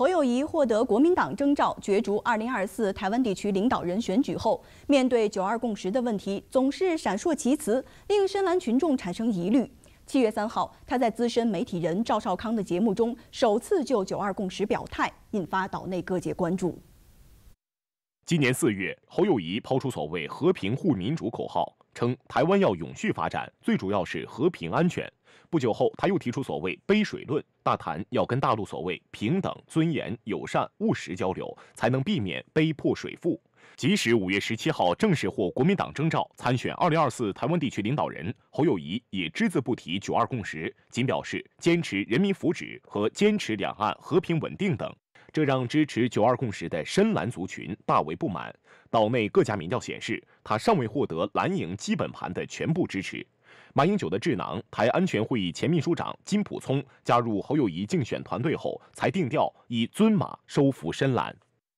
侯友谊获得国民党征召，角逐二零二四台湾地区领导人选举后，面对“九二共识”的问题，总是闪烁其词，令深蓝群众产生疑虑。七月三号，他在资深媒体人赵少康的节目中首次就“九二共识”表态，引发岛内各界关注。今年四月，侯友谊抛出所谓“和平护民主”口号。称台湾要永续发展，最主要是和平安全。不久后，他又提出所谓“杯水论”，大谈要跟大陆所谓平等、尊严、友善、务实交流，才能避免杯破水覆。即使五月十七号正式获国民党征召参选二零二四台湾地区领导人，侯友谊也只字不提“九二共识”，仅表示坚持人民福祉和坚持两岸和平稳定等。这让支持“九二共识”的深蓝族群大为不满。岛内各家民调显示，他尚未获得蓝营基本盘的全部支持。马英九的智囊、台安全会议前秘书长金普聪加入侯友谊竞选团队后，才定调以尊马收服深蓝。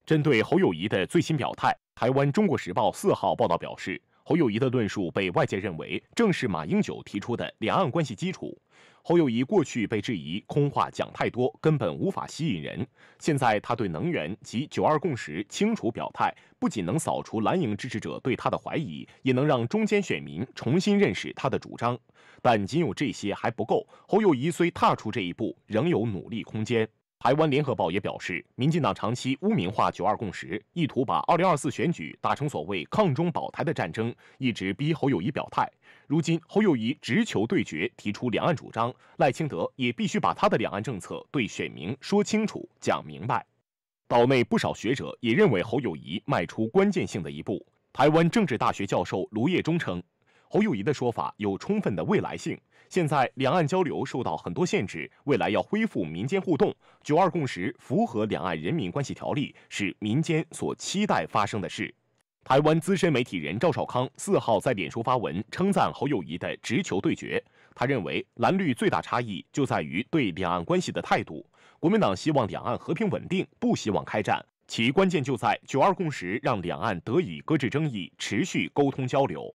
针对侯友谊的最新表态，台湾《中国时报》四号报道表示。侯友谊的论述被外界认为正是马英九提出的两岸关系基础。侯友谊过去被质疑空话讲太多，根本无法吸引人。现在他对能源及九二共识清楚表态，不仅能扫除蓝营支持者对他的怀疑，也能让中间选民重新认识他的主张。但仅有这些还不够。侯友谊虽踏出这一步，仍有努力空间。台湾联合报也表示，民进党长期污名化“九二共识”，意图把二零二四选举打成所谓“抗中保台”的战争，一直逼侯友谊表态。如今，侯友谊直球对决，提出两岸主张，赖清德也必须把他的两岸政策对选民说清楚、讲明白。岛内不少学者也认为，侯友谊迈出关键性的一步。台湾政治大学教授卢业忠称。侯友谊的说法有充分的未来性。现在两岸交流受到很多限制，未来要恢复民间互动。九二共识符合两岸人民关系条例，是民间所期待发生的事。台湾资深媒体人赵少康四号在脸书发文称赞侯友谊的直球对决。他认为蓝绿最大差异就在于对两岸关系的态度。国民党希望两岸和平稳定，不希望开战，其关键就在九二共识，让两岸得以搁置争议，持续沟通交流。